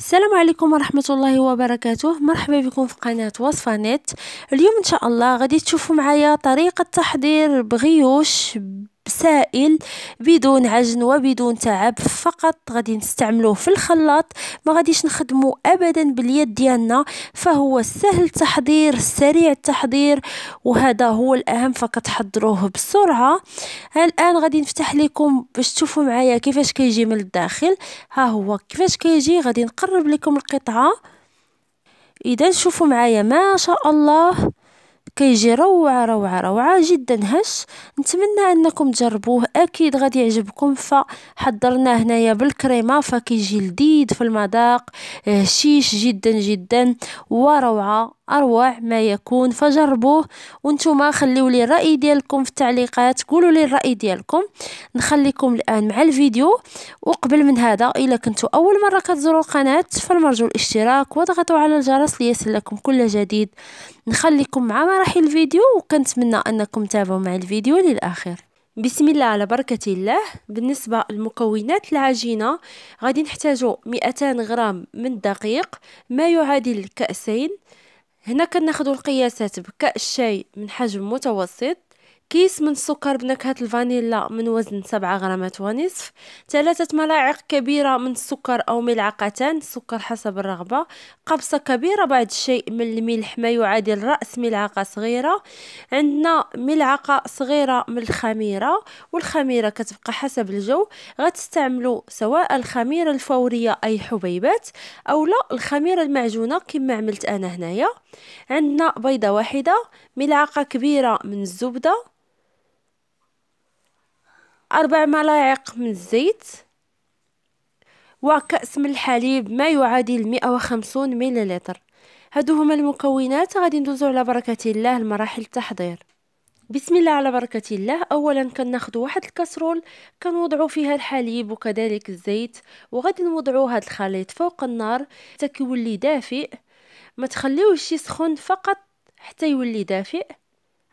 السلام عليكم ورحمة الله وبركاته مرحبا بكم في قناة وصفة نت اليوم إن شاء الله غادي تشوفوا معايا طريقة تحضير بغيوش سائل بدون عجن وبدون تعب فقط غادي نستعملوه في الخلاط ما غاديش نخدمو ابدا باليد ديالنا فهو سهل التحضير سريع التحضير وهذا هو الاهم فكتحضروه بسرعه الان غادي نفتح لكم باش تشوفوا معايا كيفاش كيجي من الداخل ها هو كيفاش كيجي غادي نقرب لكم القطعه اذا شوفوا معايا ما شاء الله كيجي روعه روعه روعه جدا هش نتمنى انكم تجربوه اكيد غادي يعجبكم فحضرناه هنايا بالكريمه فكيجي لذيذ في المذاق هشيش آه، جدا جدا وروعه اروع ما يكون فجربوه وانتم خليوا لي الراي ديالكم في التعليقات قولوا لي الراي ديالكم نخليكم الان مع الفيديو وقبل من هذا الا كنتوا اول مره كتزوروا القناه فالمرجو الاشتراك وضغطوا على الجرس ليصلكم كل جديد نخليكم مع مراحل الفيديو وكنتمنى انكم تابعوا مع الفيديو للاخير بسم الله على بركة الله بالنسبة لمكونات العجينة غادي نحتاجو 200 غرام من الدقيق ما يعادل كأسين هنا كناخدو القياسات بكأس شاي من حجم متوسط كيس من سكر بنكهة الفانيلا من وزن سبعة غرامات ونصف ثلاثة ملاعق كبيرة من السكر أو ملعقتان سكر حسب الرغبة قبصة كبيرة بعد الشيء من الملح ما يعادل رأس ملعقة صغيرة عندنا ملعقة صغيرة من الخميرة والخميرة كتبقى حسب الجو غتستعملوا سواء الخميرة الفورية أي حبيبات أو لا الخميرة المعجونة كما عملت أنا هنايا عندنا بيضة واحدة ملعقة كبيرة من الزبدة أربع ملاعق من الزيت وكأس من الحليب ما يعادل 150 مليلتر هادو هما المكونات غادي ندوزو على بركة الله لمراحل التحضير بسم الله على بركة الله أولا كناخد واحد الكسرول كنوضعو فيها الحليب وكذلك الزيت وغادي نوضعو هاد الخليط فوق النار حتى كيولي دافئ ما تخليوش يسخن فقط حتى يولي دافئ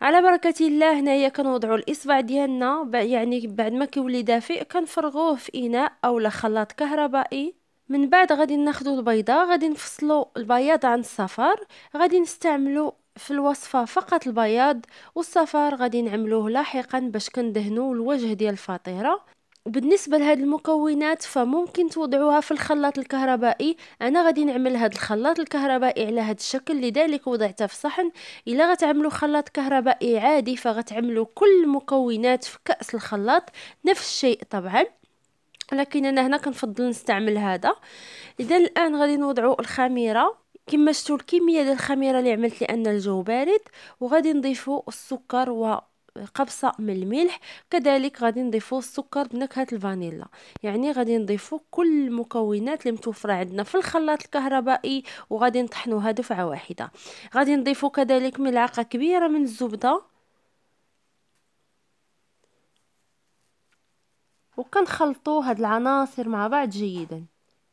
على بركه الله هنايا كنوضعوا الاصبع ديالنا يعني بعد ما كيولي دافئ كنفرغوه في اناء اولا خلاط كهربائي من بعد غادي ناخذوا البيضه غادي نفصلوا البياض عن الصفار غادي نستعملوا في الوصفه فقط البياض والصفار غادي نعملوه لاحقا باش كندهنوا الوجه ديال الفطيره وبالنسبة لهاد المكونات فممكن توضعوها في الخلاط الكهربائي أنا غادي نعمل هاد الخلاط الكهربائي على هاد الشكل لذلك وضعته في صحن إلا غتعملوا خلاط كهربائي عادي فغتعملوا كل المكونات في كأس الخلاط نفس الشيء طبعا لكن أنا هنا كنفضل نستعمل هذا إذا الآن غادي نوضعوا الخميرة كما شفتوا الكميه ديال الخميره اللي عملت لان الجو بارد وغادي نضيفوا السكر قبصة من الملح كذلك غادي نضيفو السكر بنكهة الفانيلا يعني غادي نضيفو كل المكونات اللي متوفرة عندنا في الخلاط الكهربائي وغادي نطحنوها دفعة واحدة غادي نضيفو كذلك ملعقة كبيرة من الزبدة وكنخلطو هاد العناصر مع بعض جيداً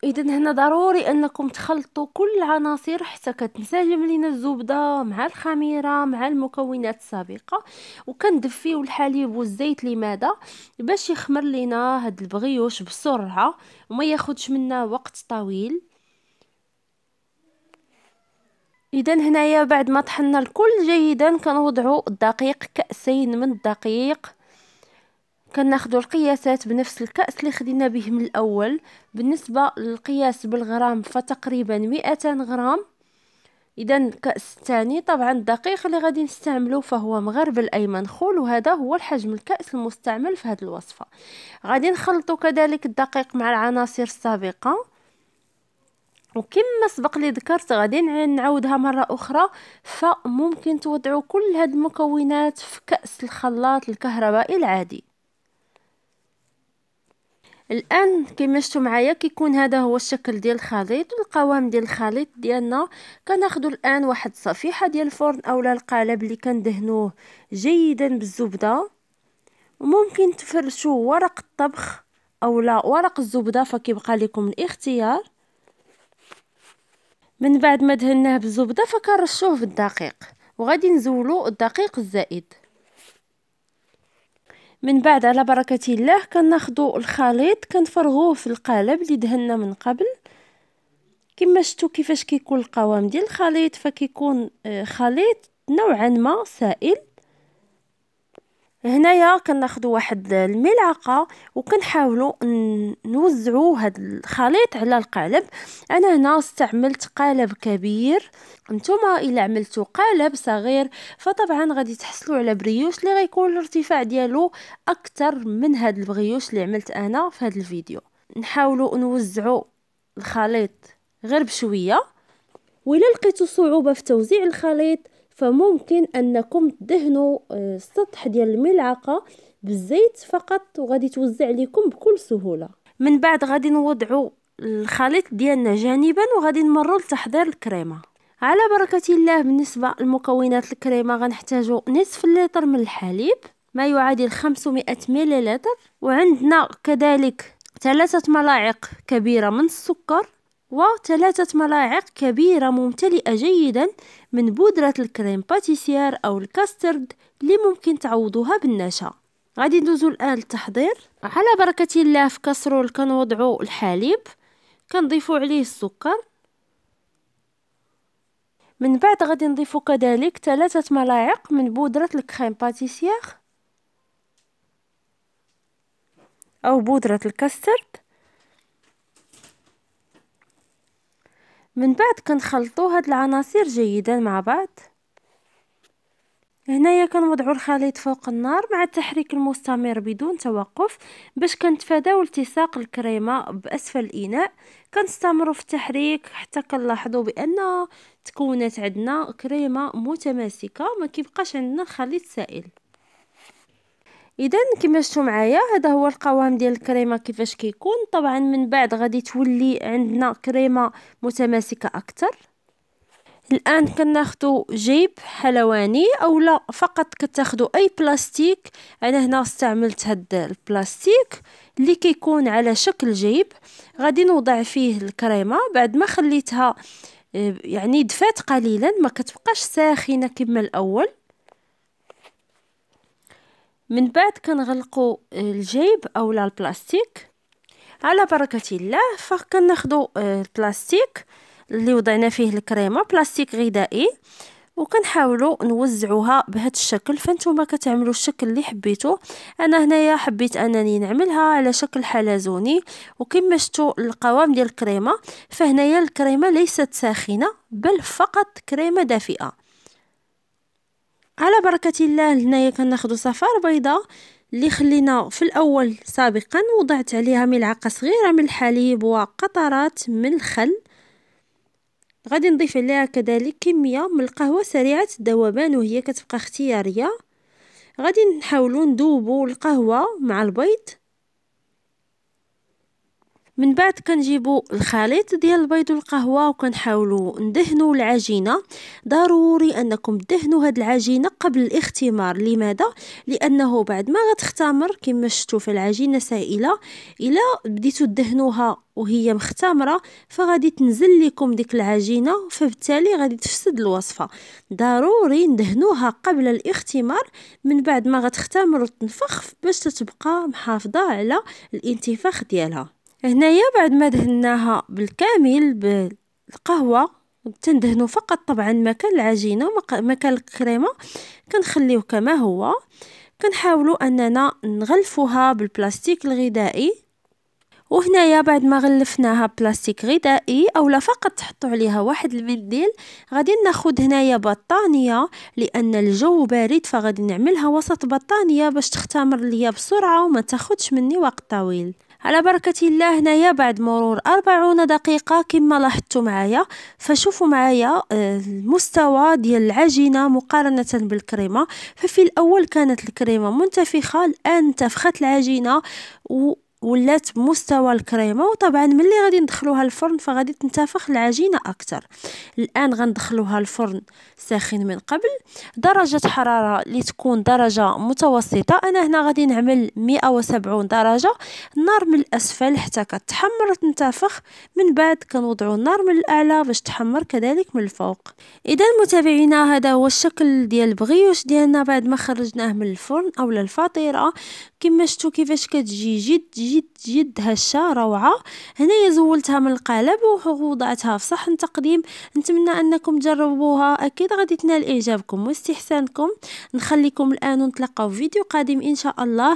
اذا هنا ضروري انكم تخلطوا كل العناصر حتى كتنسجم لينا الزبده مع الخميره مع المكونات السابقه وكندفيو الحليب والزيت لماذا باش يخمر لينا هاد البغيوش بسرعه وما ياخدش منا وقت طويل اذا هنايا بعد ما طحنا الكل جيدا كنوضعوا الدقيق كاسين من الدقيق كناخذوا القياسات بنفس الكأس اللي خدينا به من الأول بالنسبة للقياس بالغرام فتقريبا 200 غرام إذا الكاس الثاني طبعا الدقيق اللي غادي نستعملو فهو مغرب الأيمن خول وهذا هو الحجم الكأس المستعمل في هذه الوصفة غادي نخلطو كذلك الدقيق مع العناصر السابقة وكما سبق لي ذكرت غادي نعاودها مرة أخرى فممكن توضعوا كل هذه المكونات في كأس الخلاط الكهربائي العادي الان كما شفتوا معايا كيكون هذا هو الشكل ديال الخليط والقوام ديال الخليط ديالنا كناخذوا الان واحد الصفيحه ديال الفرن اولا القالب اللي كندهنوه جيدا بالزبده وممكن تفرشوا ورق الطبخ اولا ورق الزبده فكيبقى لكم الاختيار من بعد ما دهناه بالزبده فكنرشوه بالدقيق وغادي نزولو الدقيق الزائد من بعد على بركه الله كناخدو الخليط كنفرغوه في القالب اللي دهنا من قبل كما شتو كيفاش كيكون القوام ديال الخليط فكيكون آه، خليط نوعا ما سائل هنايا كناخذوا واحد الملعقه وكنحاولوا نوزعوا هذا الخليط على القالب انا هنا استعملت قالب كبير نتوما الا عملتوا قالب صغير فطبعا غادي تحصلوا على بريوش اللي غيكون الارتفاع ديالو اكثر من هذا البريوش اللي عملت انا في هذا الفيديو نحاولوا نوزعوا الخليط غير بشويه ولا لقيتوا صعوبه في توزيع الخليط فممكن انكم تدهنوا السطح آه، ديال الملعقه بالزيت فقط وغادي توزع لكم بكل سهوله من بعد غادي نوضعوا الخليط ديالنا جانبا وغادي نمروا لتحضير الكريمه على بركه الله بالنسبه لمكونات الكريمه غنحتاجوا نصف لتر من الحليب ما يعادل 500 مللتر وعندنا كذلك ثلاثة ملاعق كبيرة من السكر وثلاثة ملاعق كبيرة ممتلئة جيدا من بودرة الكريم باتيسير أو الكاسترد اللي ممكن تعوضوها بالنشا غادي ندوزو الآن للتحضير على بركة الله في كسرول كنوضعو الحليب كنضيفو عليه السكر من بعد غادي نضيفو كذلك ثلاثة ملاعق من بودرة الكريم باتيسير أو بودرة الكاسترد من بعد كنخلطو هاد العناصر جيدا مع بعض هنايا كنوضعو الخليط فوق النار مع التحريك المستمر بدون توقف باش كنتفاداو التصاق الكريمه باسفل الاناء كنستمرو في التحريك حتى كنلاحظو بان تكونت عندنا كريمه متماسكه ما كيبقاش عندنا خليط سائل اذا كما شفتوا معايا هذا هو القوام ديال الكريمه كيفاش كيكون طبعا من بعد غادي تولي عندنا كريمه متماسكه اكثر الان كناخذوا جيب حلواني اولا فقط كتاخذوا اي بلاستيك انا هنا استعملت هاد البلاستيك اللي كيكون على شكل جيب غادي نوضع فيه الكريمه بعد ما خليتها آه، يعني دفات قليلا ما كتبقاش ساخنه كما الاول من بعد كنغلقوا الجيب لا البلاستيك على بركه الله فكناخذوا آه، البلاستيك اللي وضعنا فيه الكريمه بلاستيك غذائي وكنحاولوا نوزعوها بهذا الشكل فانتوما كتعملوا الشكل اللي حبيتو انا هنايا حبيت انني نعملها على شكل حلزوني وكما شفتوا القوام ديال الكريمه فهنايا الكريمه ليست ساخنه بل فقط كريمه دافئه على بركة الله هنايا كناخدو صفار بيضة اللي خلينا في الاول سابقا وضعت عليها ملعقة صغيرة من الحليب وقطرات من الخل غادي نضيف عليها كذلك كمية من القهوة سريعة الذوبان وهي كتبقى اختيارية غادي نحاولو ندوبو القهوة مع البيض من بعد كنجيبو الخليط ديال البيض والقهوه وكنحاولوا ندهنوا العجينه ضروري انكم تدهنوا هاد العجينه قبل الاختمار لماذا لانه بعد ما غتختمر كما شفتوا في العجينه سائله الا بديتو تدهنوها وهي مختمره فغادي تنزل لكم ديك العجينه فبالتالي غادي تفسد الوصفه ضروري ندهنوها قبل الاختمار من بعد ما غتختمر وتنفخ باش تتبقى محافظه على الانتفاخ ديالها هنايا بعد ما دهناها بالكامل بالقهوه تندهنو فقط طبعا مكان العجينه مكان الكريمه كنخليوه كما هو كنحاولوا اننا نغلفوها بالبلاستيك الغذائي وهنايا بعد ما غلفناها بلاستيك غذائي اولا فقط تحطوا عليها واحد المنديل غادي ناخذ هنايا بطانيه لان الجو بارد فغادي نعملها وسط بطانيه باش تختمر ليا بسرعه وما تاخدش مني وقت طويل على بركة الله هنايا بعد مرور أربعون دقيقة كما لاحظتوا معايا فشوفوا معايا آه، المستوى ديال العجينة مقارنة بالكريمة ففي الأول كانت الكريمة منتفخة الآن تفخت العجينة و ولات مستوى الكريمه وطبعا ملي غادي ندخلوها الفرن فغادي تنتفخ العجينه اكثر الان غندخلوها الفرن ساخن من قبل درجه حراره اللي تكون درجه متوسطه انا هنا غادي نعمل 170 درجه النار من الاسفل حتى كتحمر تنتفخ من بعد كنوضعوا النار من الاعلى باش تحمر كذلك من الفوق اذا متابعينا هذا هو الشكل ديال البغيوش ديالنا بعد ما خرجناه من الفرن اولا الفطيره كما شفتوا كيفاش كتجي جد جد جد هشه روعه هنايا زولتها من القالب ووضعتها في صحن تقديم نتمنى انكم تجربوها اكيد غادي تنال اعجابكم واستحسانكم نخليكم الان ونتلاقاو في فيديو قادم ان شاء الله